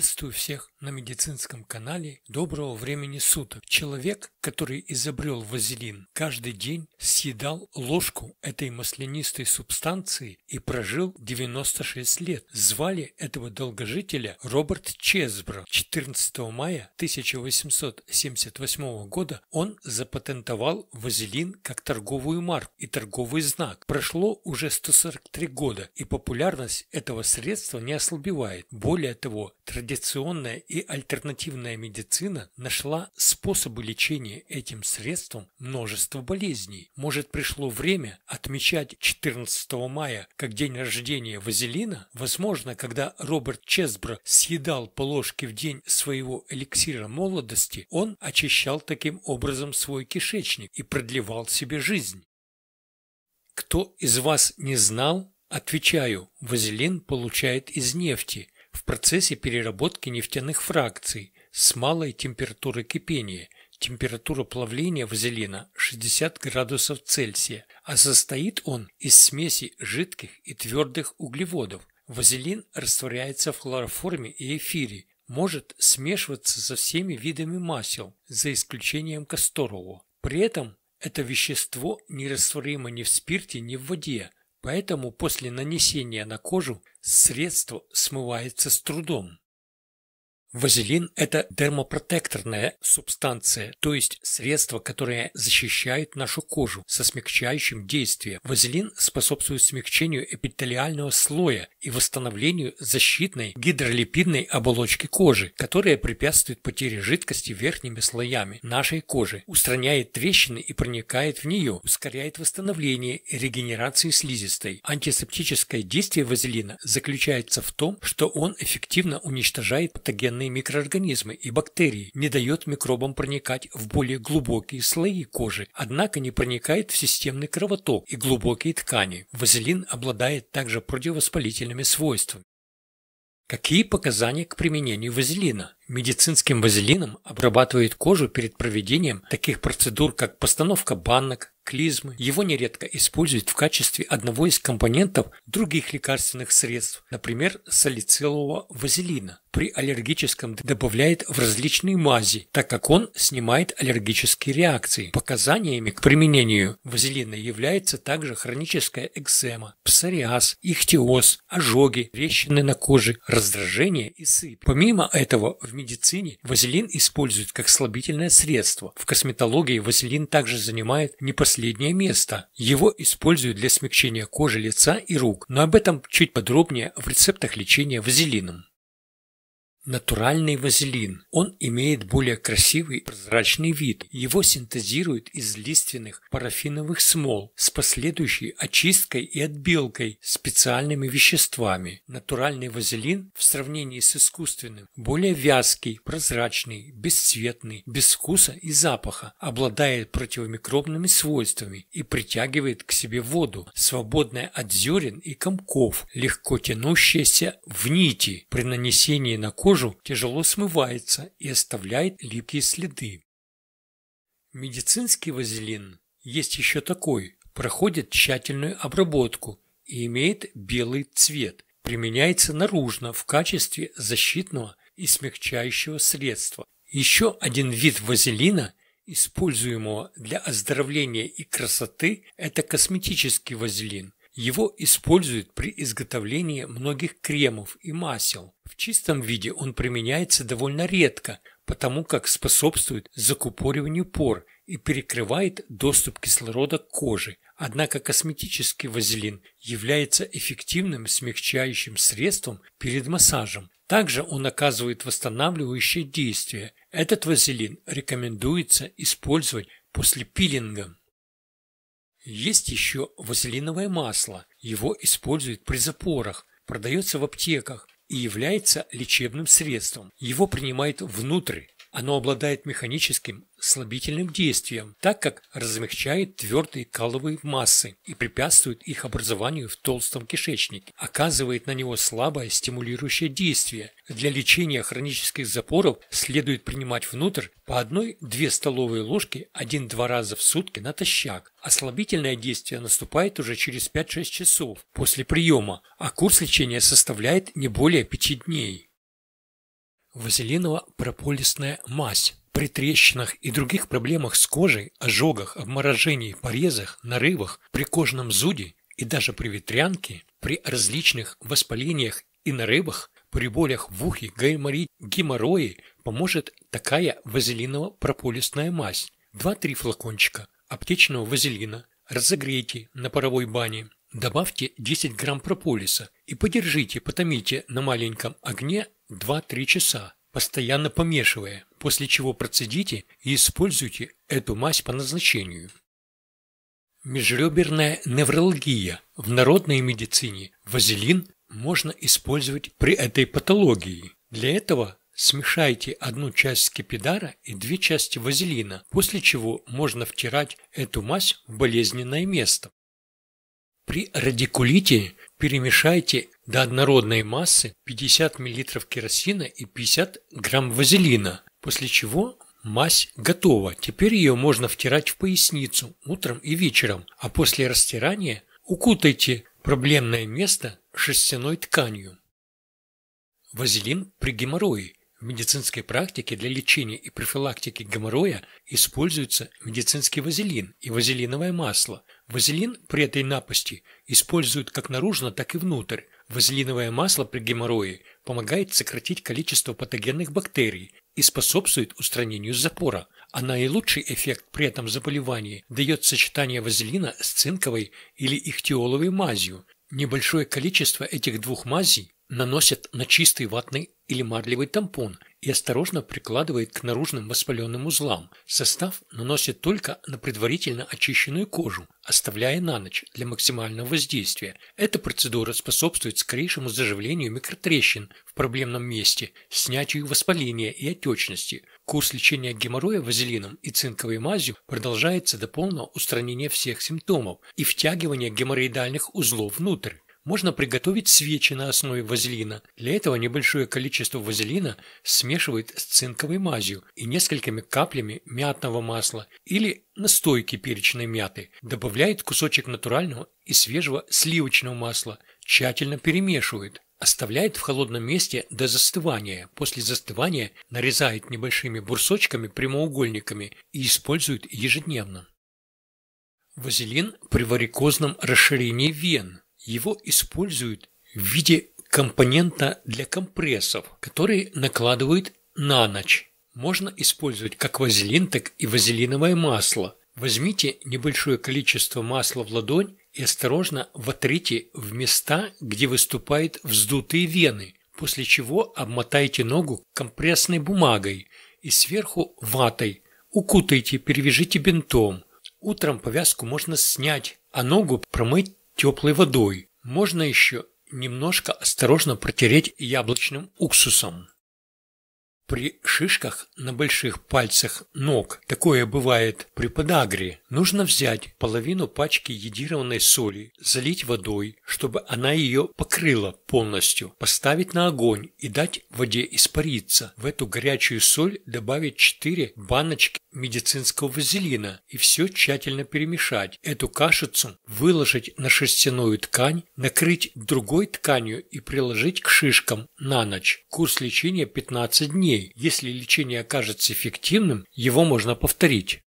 Приветствую всех на медицинском канале. Доброго времени суток. Человек, который изобрел вазелин, каждый день съедал ложку этой маслянистой субстанции и прожил 96 лет. Звали этого долгожителя Роберт Чесбро. 14 мая 1878 года он запатентовал вазелин как торговую марку и торговый знак. Прошло уже 143 года, и популярность этого средства не ослабевает. Более того, традиционно традиционная и альтернативная медицина нашла способы лечения этим средством множества болезней. Может, пришло время отмечать 14 мая как день рождения вазелина? Возможно, когда Роберт Чесбро съедал по ложке в день своего эликсира молодости, он очищал таким образом свой кишечник и продлевал себе жизнь. Кто из вас не знал, Отвечаю, вазелин получает из нефти, в процессе переработки нефтяных фракций с малой температурой кипения – Температура плавления вазелина 60 градусов Цельсия, а состоит он из смеси жидких и твердых углеводов. Вазелин растворяется в хлороформе и эфире, может смешиваться со всеми видами масел, за исключением касторового. При этом это вещество не растворимо ни в спирте, ни в воде, Поэтому после нанесения на кожу средство смывается с трудом. Вазелин – это дермопротекторная субстанция, то есть средство, которое защищает нашу кожу со смягчающим действием. Вазелин способствует смягчению эпителиального слоя и восстановлению защитной гидролипидной оболочки кожи, которая препятствует потере жидкости верхними слоями нашей кожи, устраняет трещины и проникает в нее, ускоряет восстановление и регенерацию слизистой. Антисептическое действие вазелина заключается в том, что он эффективно уничтожает патогенные данные микроорганизмы и бактерии, не дает микробам проникать в более глубокие слои кожи, однако не проникает в системный кровоток и глубокие ткани. Вазелин обладает также противовоспалительными свойствами. Какие показания к применению вазелина? Медицинским вазелином обрабатывают кожу перед проведением таких процедур, как постановка банок, клизмы. Его нередко используют в качестве одного из компонентов других лекарственных средств, например, салицилового вазелина при аллергическом добавляет в различные мази, так как он снимает аллергические реакции. Показаниями к применению вазелина является также хроническая экзема, псориаз, ихтиоз, ожоги, трещины на коже, раздражение и сыпь. Помимо этого, в медицине вазелин используют как слабительное средство. В косметологии вазелин также занимает не последнее место. Его используют для смягчения кожи лица и рук, но об этом чуть подробнее в рецептах лечения вазелином. Натуральный вазелин. Он имеет более красивый прозрачный вид. Его синтезируют из лиственных парафиновых смол с последующей очисткой и отбелкой специальными веществами. Натуральный вазелин в сравнении с искусственным более вязкий, прозрачный, бесцветный, без вкуса и запаха, обладает противомикробными свойствами и притягивает к себе воду, свободная от зерен и комков, легко тянущаяся в нити. При нанесении на кожу кожу тяжело смывается и оставляет липкие следы. Медицинский вазелин, есть еще такой, проходит тщательную обработку и имеет белый цвет. Применяется наружно в качестве защитного и смягчающего средства. Еще один вид вазелина, используемого для оздоровления и красоты, это косметический вазелин. Его используют при изготовлении многих кремов и масел чистом виде он применяется довольно редко, потому как способствует закупориванию пор и перекрывает доступ кислорода к коже. Однако косметический вазелин является эффективным смягчающим средством перед массажем. Также он оказывает восстанавливающее действие. Этот вазелин рекомендуется использовать после пилинга. Есть еще вазелиновое масло. Его используют при запорах, продается в аптеках и является лечебным средством. Его принимают внутрь оно обладает механическим слабительным действием, так как размягчает твердые каловые массы и препятствует их образованию в толстом кишечнике, оказывает на него слабое стимулирующее действие. Для лечения хронических запоров следует принимать внутрь по 1-2 столовые ложки 1-2 раза в сутки натощак. Ослабительное действие наступает уже через 5-6 часов после приема, а курс лечения составляет не более 5 дней вазелиново-прополисная мазь. При трещинах и других проблемах с кожей, ожогах, обморожении, порезах, нарывах, при кожном зуде и даже при ветрянке, при различных воспалениях и нарывах, при болях в ухе, гайморе, геморрое поможет такая вазелиново-прополисная мазь. 2-3 флакончика аптечного вазелина разогрейте на паровой бане, добавьте 10 грамм прополиса и подержите, потомите на маленьком огне 2-3 часа, постоянно помешивая, после чего процедите и используйте эту мазь по назначению. Межреберная невралгия. В народной медицине вазелин можно использовать при этой патологии. Для этого смешайте одну часть скипидара и две части вазелина, после чего можно втирать эту мазь в болезненное место. При радикулите Перемешайте до однородной массы 50 мл керосина и 50 г вазелина, после чего мазь готова. Теперь ее можно втирать в поясницу утром и вечером, а после растирания укутайте проблемное место шерстяной тканью. Вазелин при геморрое. В медицинской практике для лечения и профилактики геморроя используется медицинский вазелин и вазелиновое масло. Вазелин при этой напасти используют как наружно, так и внутрь. Вазелиновое масло при геморрое помогает сократить количество патогенных бактерий и способствует устранению запора. А наилучший эффект при этом заболевании дает сочетание вазелина с цинковой или ихтиоловой мазью. Небольшое количество этих двух мазей наносят на чистый ватный или марлевый тампон и осторожно прикладывает к наружным воспаленным узлам. Состав наносит только на предварительно очищенную кожу, оставляя на ночь для максимального воздействия. Эта процедура способствует скорейшему заживлению микротрещин в проблемном месте, снятию воспаления и отечности. Курс лечения геморроя вазелином и цинковой мазью продолжается до полного устранения всех симптомов и втягивания геморроидальных узлов внутрь. Можно приготовить свечи на основе вазелина. Для этого небольшое количество вазелина смешивают с цинковой мазью и несколькими каплями мятного масла или настойки перечной мяты. Добавляет кусочек натурального и свежего сливочного масла. Тщательно перемешивает, Оставляет в холодном месте до застывания. После застывания нарезает небольшими бурсочками-прямоугольниками и использует ежедневно. Вазелин при варикозном расширении вен. Его используют в виде компонента для компрессов, которые накладывают на ночь. Можно использовать как вазелин, так и вазелиновое масло. Возьмите небольшое количество масла в ладонь и осторожно вотрите в места, где выступают вздутые вены, после чего обмотайте ногу компрессной бумагой и сверху ватой. Укутайте, перевяжите бинтом. Утром повязку можно снять, а ногу промыть теплой водой. Можно еще немножко осторожно протереть яблочным уксусом. При шишках на больших пальцах ног, такое бывает при подагре, нужно взять половину пачки едированной соли, залить водой, чтобы она ее покрыла полностью, поставить на огонь и дать воде испариться. В эту горячую соль добавить 4 баночки медицинского вазелина и все тщательно перемешать. Эту кашицу выложить на шерстяную ткань, накрыть другой тканью и приложить к шишкам на ночь. Курс лечения 15 дней людей. Если лечение окажется эффективным, его можно повторить.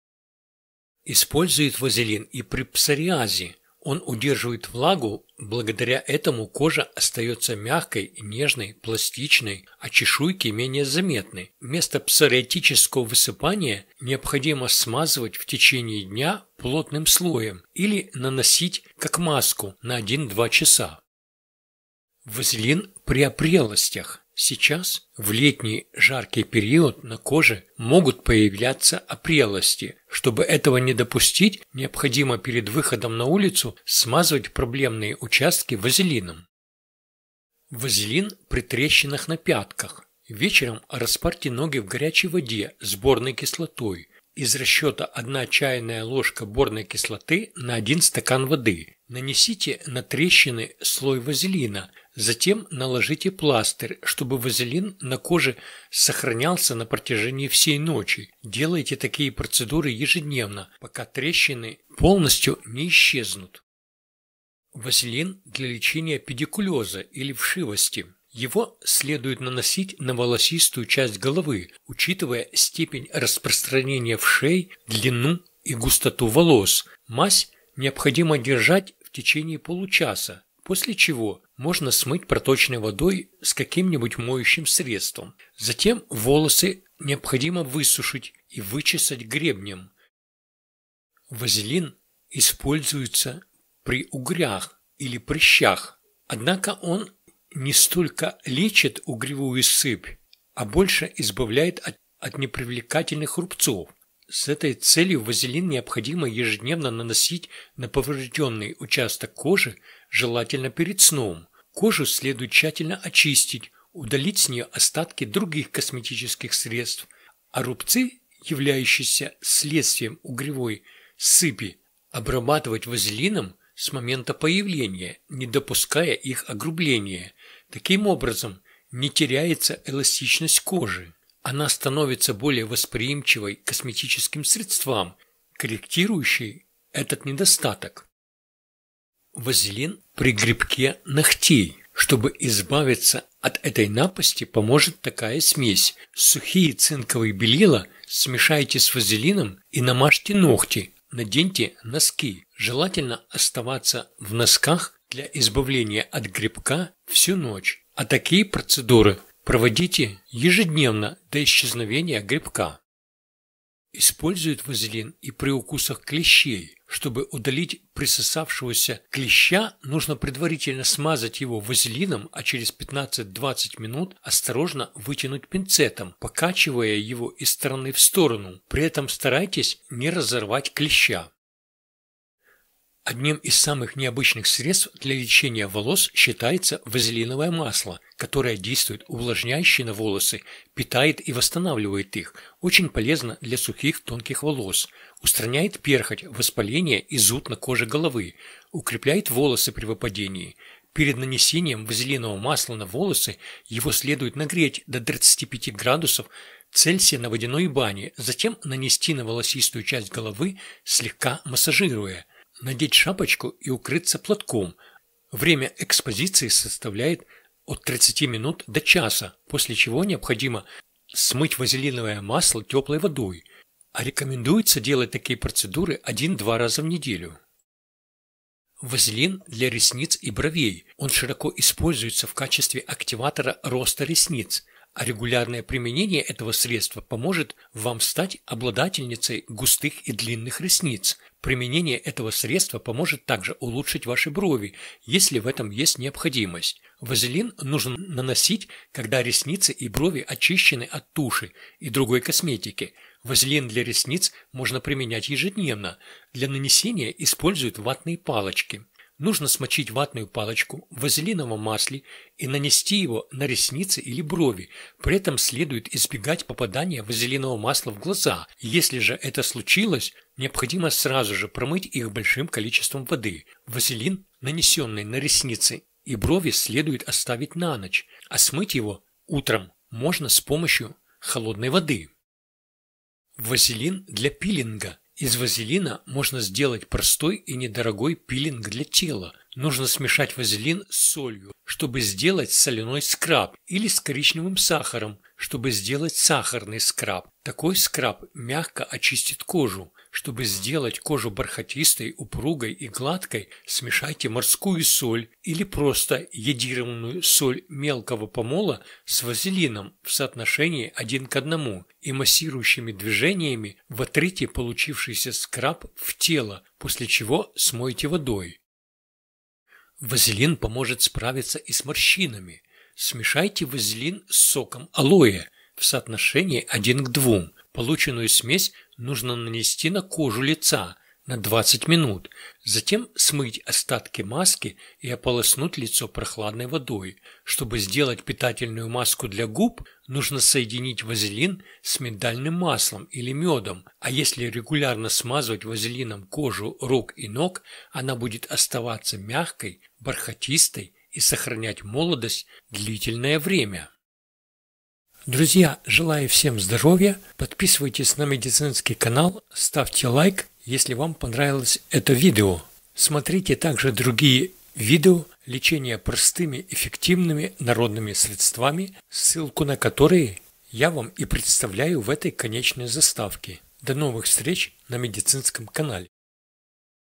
Использует вазелин и при псориазе. Он удерживает влагу, благодаря этому кожа остается мягкой, нежной, пластичной, а чешуйки менее заметны. Место псориатического высыпания необходимо смазывать в течение дня плотным слоем или наносить как маску на 1-2 часа. Вазелин при опрелостях. Сейчас, в летний жаркий период, на коже могут появляться опрелости. Чтобы этого не допустить, необходимо перед выходом на улицу смазывать проблемные участки вазелином. Вазелин при трещинах на пятках. Вечером распарьте ноги в горячей воде с борной кислотой. Из расчета 1 чайная ложка борной кислоты на 1 стакан воды. Нанесите на трещины слой вазелина – Затем наложите пластырь, чтобы вазелин на коже сохранялся на протяжении всей ночи. Делайте такие процедуры ежедневно, пока трещины полностью не исчезнут. Вазелин для лечения педикулеза или вшивости. Его следует наносить на волосистую часть головы, учитывая степень распространения вшей, длину и густоту волос. Мазь необходимо держать в течение получаса, после чего можно смыть проточной водой с каким-нибудь моющим средством. Затем волосы необходимо высушить и вычесать гребнем. Вазелин используется при угрях или прыщах, однако он не столько лечит угревую сыпь, а больше избавляет от, от непривлекательных рубцов. С этой целью вазелин необходимо ежедневно наносить на поврежденный участок кожи желательно перед сном. Кожу следует тщательно очистить, удалить с нее остатки других косметических средств, а рубцы, являющиеся следствием угревой сыпи, обрабатывать вазелином с момента появления, не допуская их огрубления. Таким образом, не теряется эластичность кожи. Она становится более восприимчивой к косметическим средствам, корректирующей этот недостаток. Вазелин при грибке ногтей. Чтобы избавиться от этой напасти, поможет такая смесь. Сухие цинковые белила смешайте с вазелином и намажьте ногти. Наденьте носки. Желательно оставаться в носках для избавления от грибка всю ночь. А такие процедуры проводите ежедневно до исчезновения грибка. Используют вазелин и при укусах клещей. Чтобы удалить присосавшегося клеща, нужно предварительно смазать его вазелином, а через 15-20 минут осторожно вытянуть пинцетом, покачивая его из стороны в сторону. При этом старайтесь не разорвать клеща. Одним из самых необычных средств для лечения волос считается вазелиновое масло, которое действует увлажняюще на волосы, питает и восстанавливает их. Очень полезно для сухих тонких волос. Устраняет перхоть, воспаление и зуд на коже головы. Укрепляет волосы при выпадении. Перед нанесением вазелинового масла на волосы его следует нагреть до 35 градусов Цельсия на водяной бане, затем нанести на волосистую часть головы, слегка массажируя надеть шапочку и укрыться платком. Время экспозиции составляет от 30 минут до часа, после чего необходимо смыть вазелиновое масло теплой водой. А рекомендуется делать такие процедуры один-два раза в неделю. Вазелин для ресниц и бровей. Он широко используется в качестве активатора роста ресниц – а регулярное применение этого средства поможет вам стать обладательницей густых и длинных ресниц. Применение этого средства поможет также улучшить ваши брови, если в этом есть необходимость. Вазелин нужно наносить, когда ресницы и брови очищены от туши и другой косметики. Вазелин для ресниц можно применять ежедневно. Для нанесения используют ватные палочки. Нужно смочить ватную палочку в вазелиновом масле и нанести его на ресницы или брови. При этом следует избегать попадания вазелинового масла в глаза. Если же это случилось, необходимо сразу же промыть их большим количеством воды. Вазелин, нанесенный на ресницы и брови, следует оставить на ночь, а смыть его утром можно с помощью холодной воды. Вазелин для пилинга – из вазелина можно сделать простой и недорогой пилинг для тела. Нужно смешать вазелин с солью, чтобы сделать соляной скраб, или с коричневым сахаром, чтобы сделать сахарный скраб. Такой скраб мягко очистит кожу. Чтобы сделать кожу бархатистой, упругой и гладкой, смешайте морскую соль или просто едированную соль мелкого помола с вазелином в соотношении один к одному и массирующими движениями вотрите получившийся скраб в тело, после чего смойте водой. Вазелин поможет справиться и с морщинами. Смешайте вазелин с соком алоэ в соотношении 1 к 2. Полученную смесь нужно нанести на кожу лица на 20 минут, затем смыть остатки маски и ополоснуть лицо прохладной водой. Чтобы сделать питательную маску для губ, нужно соединить вазелин с миндальным маслом или медом, а если регулярно смазывать вазелином кожу рук и ног, она будет оставаться мягкой, бархатистой и сохранять молодость длительное время. Друзья, желаю всем здоровья. Подписывайтесь на медицинский канал, ставьте лайк, если вам понравилось это видео. Смотрите также другие видео лечения простыми эффективными народными средствами, ссылку на которые я вам и представляю в этой конечной заставке. До новых встреч на медицинском канале.